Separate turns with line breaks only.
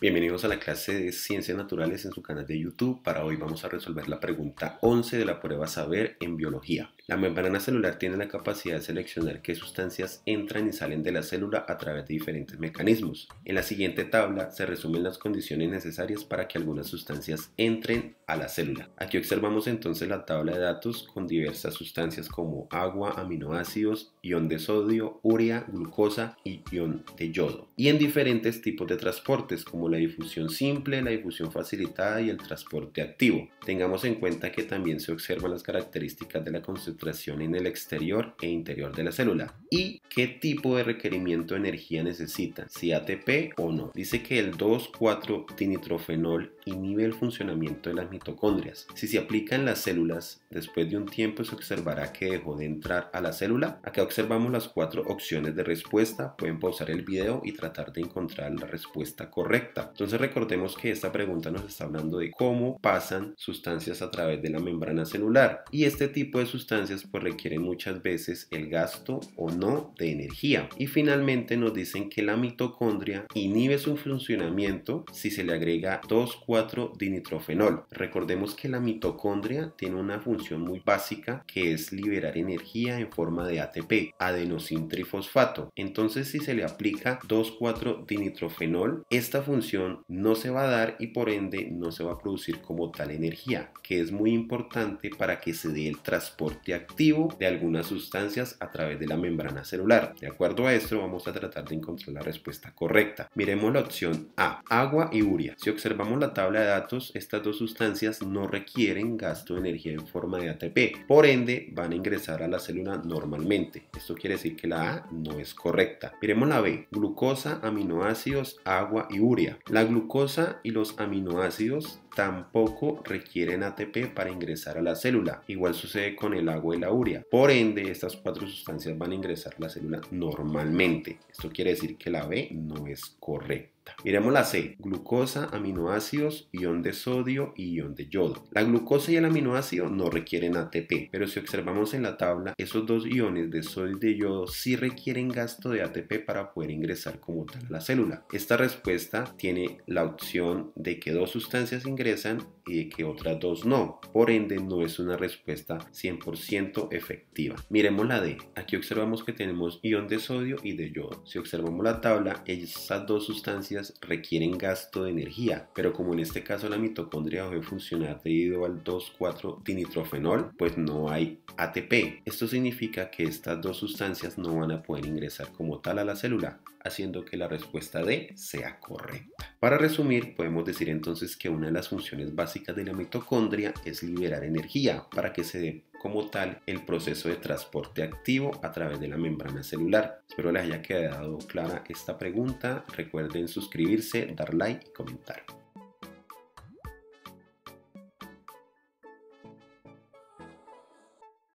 Bienvenidos a la clase de Ciencias Naturales en su canal de YouTube. Para hoy vamos a resolver la pregunta 11 de la prueba Saber en Biología. La membrana celular tiene la capacidad de seleccionar qué sustancias entran y salen de la célula a través de diferentes mecanismos. En la siguiente tabla se resumen las condiciones necesarias para que algunas sustancias entren a la célula. Aquí observamos entonces la tabla de datos con diversas sustancias como agua, aminoácidos, ion de sodio, urea, glucosa y ion de yodo. Y en diferentes tipos de transportes como la difusión simple, la difusión facilitada y el transporte activo. Tengamos en cuenta que también se observan las características de la concentración en el exterior e interior de la célula y qué tipo de requerimiento de energía necesita, si ATP o no. Dice que el 2,4-dinitrofenol inhibe el funcionamiento de las mitocondrias. Si se aplica en las células, después de un tiempo se observará que dejó de entrar a la célula. Acá observamos las cuatro opciones de respuesta. Pueden pausar el video y tratar de encontrar la respuesta correcta. Entonces recordemos que esta pregunta nos está hablando de cómo pasan sustancias a través de la membrana celular y este tipo de sustancias pues requieren muchas veces el gasto o no de energía. Y finalmente nos dicen que la mitocondria inhibe su funcionamiento si se le agrega 2,4-dinitrofenol. Recordemos que la mitocondria tiene una función muy básica que es liberar energía en forma de ATP, trifosfato, Entonces si se le aplica 2,4-dinitrofenol, esta función no se va a dar y por ende no se va a producir como tal energía, que es muy importante para que se dé el transporte activo de algunas sustancias a través de la membrana celular. De acuerdo a esto, vamos a tratar de encontrar la respuesta correcta. Miremos la opción A, agua y urea. Si observamos la tabla de datos, estas dos sustancias no requieren gasto de energía en forma de ATP, por ende van a ingresar a la célula normalmente. Esto quiere decir que la A no es correcta. Miremos la B, glucosa, aminoácidos, agua y urea. La glucosa y los aminoácidos tampoco requieren ATP para ingresar a la célula. Igual sucede con el agua y la urea. Por ende, estas cuatro sustancias van a ingresar a la célula normalmente. Esto quiere decir que la B no es correcta. Miremos la C, glucosa, aminoácidos, ion de sodio y ion de yodo. La glucosa y el aminoácido no requieren ATP, pero si observamos en la tabla, esos dos iones de sodio y de yodo sí requieren gasto de ATP para poder ingresar como tal a la célula. Esta respuesta tiene la opción de que dos sustancias ingresan y de que otras dos no. Por ende, no es una respuesta 100% efectiva. Miremos la D. Aquí observamos que tenemos ion de sodio y de yodo. Si observamos la tabla, esas dos sustancias requieren gasto de energía, pero como en este caso la mitocondria debe funcionar debido al 2,4-dinitrofenol, pues no hay ATP. Esto significa que estas dos sustancias no van a poder ingresar como tal a la célula, haciendo que la respuesta D sea correcta. Para resumir, podemos decir entonces que una de las funciones básicas de la mitocondria es liberar energía para que se dé como tal el proceso de transporte activo a través de la membrana celular. Espero les haya quedado clara esta pregunta. Recuerden suscribirse, dar like y comentar.